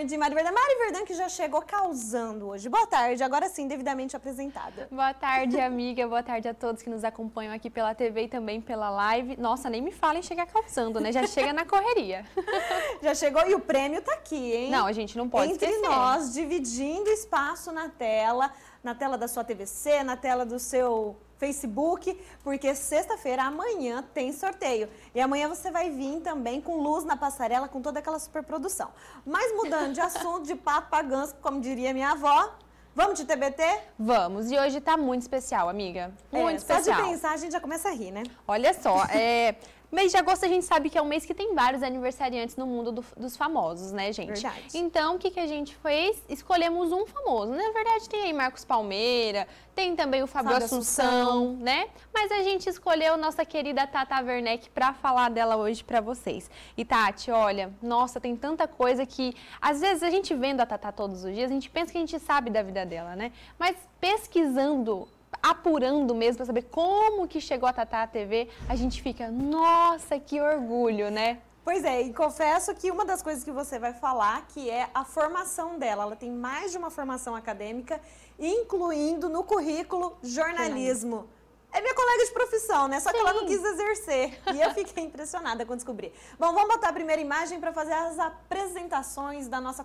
tarde, Mari Verdão. Mari Verdão que já chegou causando hoje. Boa tarde, agora sim, devidamente apresentada. Boa tarde, amiga. Boa tarde a todos que nos acompanham aqui pela TV e também pela live. Nossa, nem me falem chegar causando, né? Já chega na correria. Já chegou e o prêmio tá aqui, hein? Não, a gente não pode Entre esquecer. nós, dividindo espaço na tela, na tela da sua TVC, na tela do seu Facebook, porque sexta-feira, amanhã, tem sorteio. E amanhã você vai vir também com luz na passarela, com toda aquela superprodução. Mas mudando de assunto, de papo a ganso, como diria minha avó, Vamos de TBT? Vamos, e hoje tá muito especial, amiga. É, muito é, especial. Só de pensar a gente já começa a rir, né? Olha só, é, Mês de agosto a gente sabe que é um mês que tem vários aniversariantes no mundo do, dos famosos, né, gente? Verdade. Então, o que, que a gente fez? Escolhemos um famoso. Na verdade, tem aí Marcos Palmeira, tem também o Fábio Assunção, Assunção, né? Mas a gente escolheu nossa querida Tata Werneck para falar dela hoje para vocês. E Tati, olha, nossa, tem tanta coisa que às vezes a gente vendo a Tata todos os dias, a gente pensa que a gente sabe da vida dela, né? Mas pesquisando apurando mesmo para saber como que chegou a Tatá TV, a gente fica, nossa, que orgulho, né? Pois é, e confesso que uma das coisas que você vai falar que é a formação dela. Ela tem mais de uma formação acadêmica, incluindo no currículo jornalismo. É minha colega de profissão, né? Só que ela não quis exercer. E eu fiquei impressionada quando descobri. Bom, vamos botar a primeira imagem para fazer as apresentações da nossa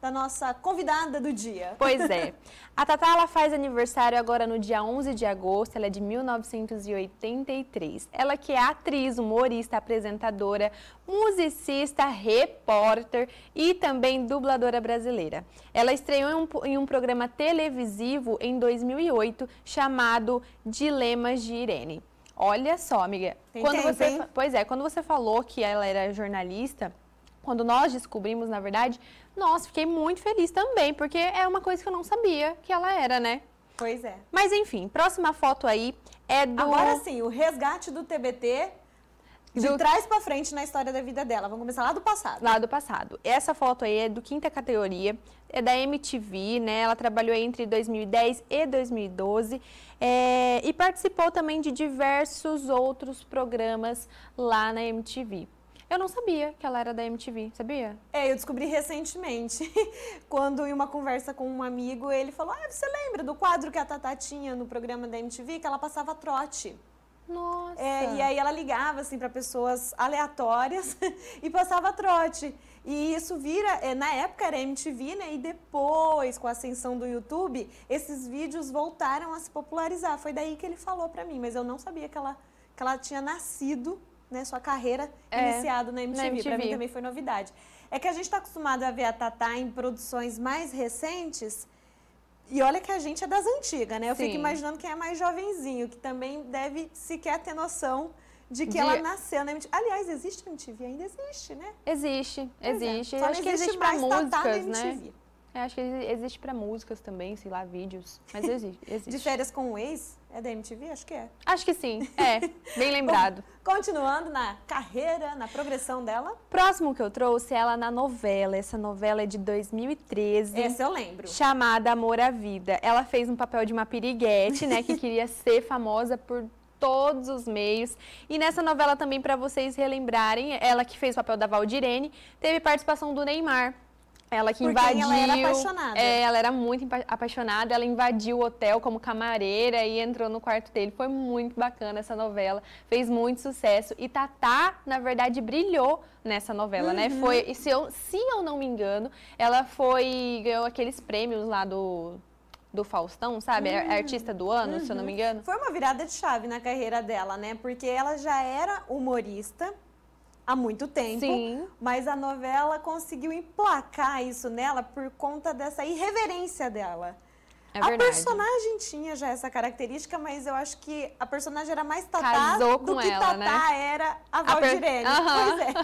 da nossa convidada do dia. Pois é. A Tatá ela faz aniversário agora no dia 11 de agosto, ela é de 1983. Ela que é atriz, humorista, apresentadora, musicista, repórter e também dubladora brasileira. Ela estreou em um, em um programa televisivo em 2008 chamado Dilemas de Irene. Olha só, amiga. Tem quando tempo, você, hein? pois é, quando você falou que ela era jornalista, quando nós descobrimos, na verdade, nossa, fiquei muito feliz também, porque é uma coisa que eu não sabia que ela era, né? Pois é. Mas enfim, próxima foto aí é do. Agora sim, o resgate do TBT de do... trás para frente na história da vida dela. Vamos começar lá do passado. Lá do passado. Essa foto aí é do quinta categoria, é da MTV, né? Ela trabalhou entre 2010 e 2012 é... e participou também de diversos outros programas lá na MTV. Eu não sabia que ela era da MTV, sabia? É, eu descobri recentemente, quando em uma conversa com um amigo, ele falou: Ah, você lembra do quadro que a Tatá tinha no programa da MTV? Que ela passava trote. Nossa! É, e aí ela ligava, assim, para pessoas aleatórias e passava trote. E isso vira, é, na época era MTV, né? E depois, com a ascensão do YouTube, esses vídeos voltaram a se popularizar. Foi daí que ele falou para mim, mas eu não sabia que ela, que ela tinha nascido né, sua carreira é, iniciado na MTV. MTV. Para mim também foi novidade. É que a gente está acostumado a ver a Tatá em produções mais recentes. E olha que a gente é das antigas, né? Eu Sim. fico imaginando quem é mais jovenzinho, que também deve sequer ter noção de que de... ela nasceu na MTV. Aliás, existe MTV? Ainda existe, né? Existe, é. existe. É. Só não existe, existe mais músicas, Tatá né? na MTV. É, acho que existe para músicas também, sei lá, vídeos. Mas existe, existe. De férias com o ex? É da MTV? Acho que é. Acho que sim, é. Bem lembrado. Bom, continuando na carreira, na progressão dela. Próximo que eu trouxe é ela na novela. Essa novela é de 2013. Essa eu lembro. Chamada Amor à Vida. Ela fez um papel de uma piriguete, né, que queria ser famosa por todos os meios. E nessa novela também, para vocês relembrarem, ela que fez o papel da Valdirene, teve participação do Neymar. Ela que invadiu. ela era apaixonada. É, ela era muito apaixonada. Ela invadiu o hotel como camareira e entrou no quarto dele. Foi muito bacana essa novela. Fez muito sucesso. E Tatá, na verdade, brilhou nessa novela, né? uhum. né? Foi, se eu, se eu não me engano, ela foi. ganhou aqueles prêmios lá do do Faustão, sabe? Uhum. Artista do ano, uhum. se eu não me uhum. engano. Foi uma virada de chave na carreira dela, né? Porque ela já era humorista, há muito tempo. Sim. Mas a novela conseguiu emplacar isso nela por conta dessa irreverência dela. É a verdade. personagem tinha já essa característica, mas eu acho que a personagem era mais Tatá Casou do que ela, Tatá né? era a Valdirene. A per... uhum.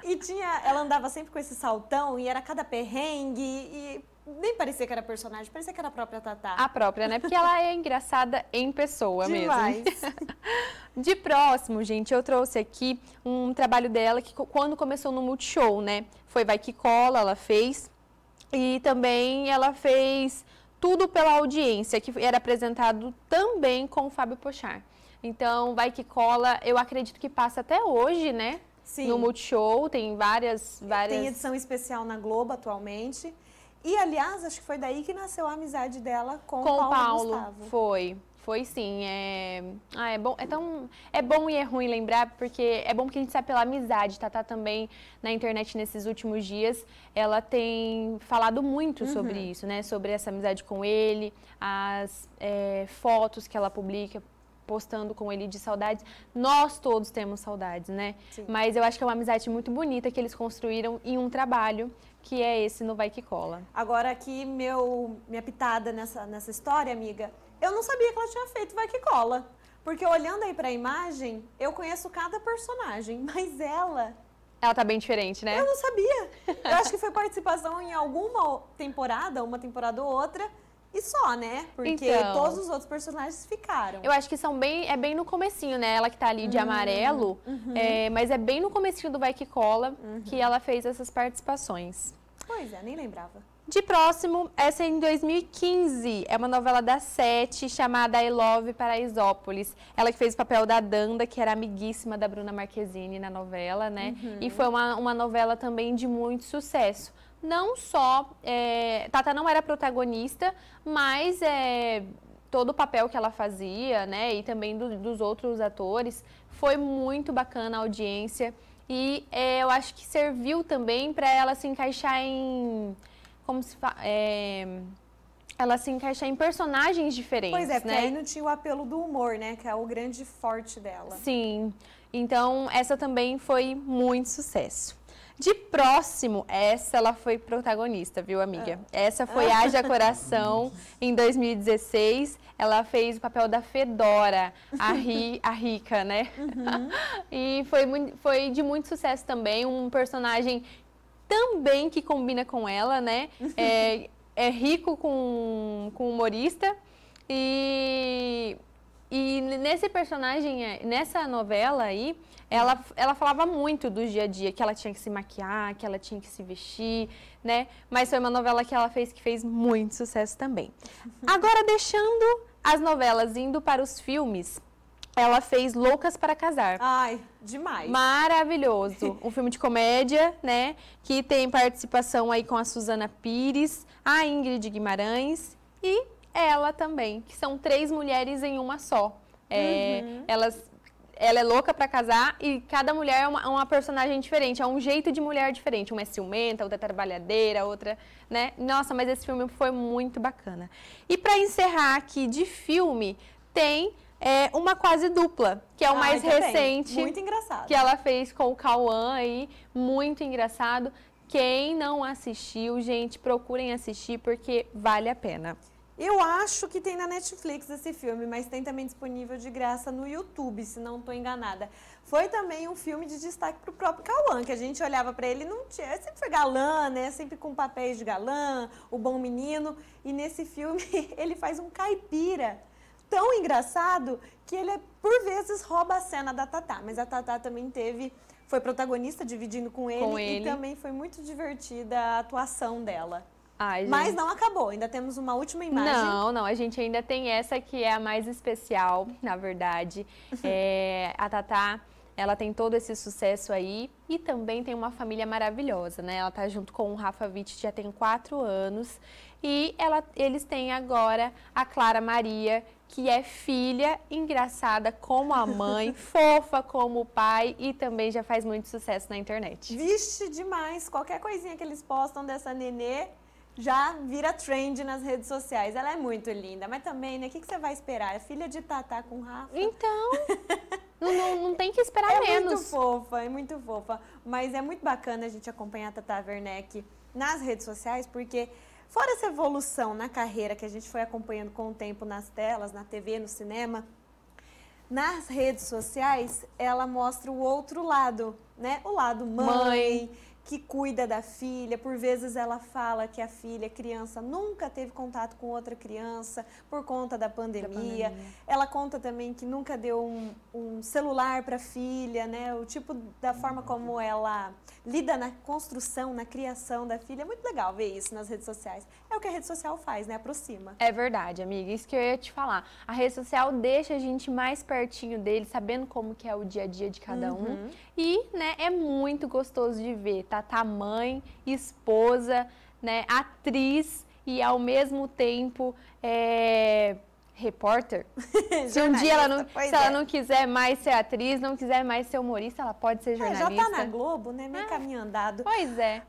Pois é. e tinha, ela andava sempre com esse saltão e era cada perrengue e nem parecia que era personagem, parecia que era a própria Tatá. A própria, né? Porque ela é engraçada em pessoa Demais. mesmo. De próximo, gente, eu trouxe aqui um trabalho dela que quando começou no Multishow, né? Foi Vai Que Cola, ela fez. E também ela fez Tudo Pela Audiência, que era apresentado também com o Fábio Pochar. Então, Vai Que Cola, eu acredito que passa até hoje, né? Sim. No Multishow, tem várias, várias... Tem edição especial na Globo atualmente. E, aliás, acho que foi daí que nasceu a amizade dela com, com Paulo, Paulo Gustavo. Foi. Foi sim, é... Ah, é bom, é tão... É bom e é ruim lembrar, porque é bom que a gente sabe pela amizade. Tatá também, na internet, nesses últimos dias, ela tem falado muito uhum. sobre isso, né? Sobre essa amizade com ele, as é, fotos que ela publica, postando com ele de saudades. Nós todos temos saudades, né? Sim. Mas eu acho que é uma amizade muito bonita que eles construíram em um trabalho que é esse no Vai Que Cola. Agora aqui, meu, minha pitada nessa, nessa história, amiga, eu não sabia que ela tinha feito Vai Que Cola. Porque olhando aí pra imagem, eu conheço cada personagem, mas ela... Ela tá bem diferente, né? Eu não sabia. Eu acho que foi participação em alguma temporada, uma temporada ou outra, e só, né? Porque então, todos os outros personagens ficaram. Eu acho que são bem, é bem no comecinho, né? Ela que tá ali de uhum. amarelo, uhum. É, mas é bem no comecinho do Vai Que Cola uhum. que ela fez essas participações. Pois é, nem lembrava. De próximo, essa é em 2015. É uma novela da Sete, chamada I Love Paraisópolis. Ela que fez o papel da Danda, que era amiguíssima da Bruna Marquezine na novela, né? Uhum. E foi uma, uma novela também de muito sucesso não só. É, Tata não era protagonista, mas é, todo o papel que ela fazia, né? E também do, dos outros atores. Foi muito bacana a audiência. E é, eu acho que serviu também para ela se encaixar em. Como se fala. É, ela se encaixar em personagens diferentes. Pois é, porque né? aí não tinha o apelo do humor, né? Que é o grande forte dela. Sim. Então, essa também foi muito sucesso. De próximo, essa ela foi protagonista, viu, amiga? Ah. Essa foi ah. Haja Coração, em 2016. Ela fez o papel da Fedora, a, ri, a rica, né? Uhum. e foi, foi de muito sucesso também, um personagem também que combina com ela, né? É, é rico com, com humorista e e nesse personagem, eh, nessa novela aí, ela, ela falava muito do dia a dia, que ela tinha que se maquiar, que ela tinha que se vestir, né? Mas foi uma novela que ela fez que fez muito sucesso também. Agora, deixando as novelas indo para os filmes, ela fez Loucas para Casar. Ai, demais. Maravilhoso. Um filme de comédia, né? Que tem participação aí com a Suzana Pires, a Ingrid Guimarães e ela também, que são três mulheres em uma só. É, uhum. Elas ela é louca para casar e cada mulher é uma, é uma, personagem diferente, é um jeito de mulher diferente. Uma é ciumenta, outra é trabalhadeira, outra, né? Nossa, mas esse filme foi muito bacana. E para encerrar aqui de filme, tem é, uma quase dupla, que é o ah, mais recente. Muito engraçado. Que ela fez com o Cauã aí, muito engraçado. Quem não assistiu, gente, procurem assistir porque vale a pena. Eu acho que tem na Netflix esse filme, mas tem também disponível de graça no YouTube, se não estou enganada. Foi também um filme de destaque para o próprio Cauã, que a gente olhava para ele, não tinha, é sempre foi galã, né? Sempre com papéis de galã, o bom menino. E nesse filme ele faz um caipira tão engraçado que ele é, por vezes rouba a cena da Tatá, mas a Tatá também teve foi protagonista dividindo com ele, com ele. e também foi muito divertida a atuação dela. Ai, Mas não acabou, ainda temos uma última imagem. Não, não, a gente ainda tem essa que é a mais especial, na verdade. É, a Tatá, ela tem todo esse sucesso aí e também tem uma família maravilhosa, né? Ela tá junto com o Rafa Witt, já tem quatro anos. E ela, eles têm agora a Clara Maria, que é filha, engraçada como a mãe, fofa como o pai e também já faz muito sucesso na internet. Vixe, demais! Qualquer coisinha que eles postam dessa nenê, já vira trend nas redes sociais. Ela é muito linda, mas também, né? O que, que você vai esperar? É filha de Tatá com Rafa? Então. não, não, não, tem que esperar é menos. É muito fofa, é muito fofa. Mas é muito bacana a gente acompanhar a Tata Werneck nas redes sociais, porque fora essa evolução na carreira que a gente foi acompanhando com o tempo nas telas, na TV, no cinema, nas redes sociais ela mostra o outro lado, né? O lado mãe, mãe que cuida da filha, por vezes ela fala que a filha, criança, nunca teve contato com outra criança por conta da pandemia. Da pandemia. Ela conta também que nunca deu um, um celular para a filha, né? O tipo da forma uhum. como ela lida na construção, na criação da filha. É muito legal ver isso nas redes sociais. É o que a rede social faz, né? Aproxima. É verdade, amiga. Isso que eu ia te falar. A rede social deixa a gente mais pertinho dele, sabendo como que é o dia a dia de cada uhum. um. E, né, é muito gostoso de ver. Tá, tá mãe, esposa, né, atriz e ao mesmo tempo é repórter. se um dia ela não, se ela é. não quiser mais ser atriz, não quiser mais ser humorista, ela pode ser jornalista. Ah, é, já tá na Globo, né? Meio ah, caminho andado. Pois é.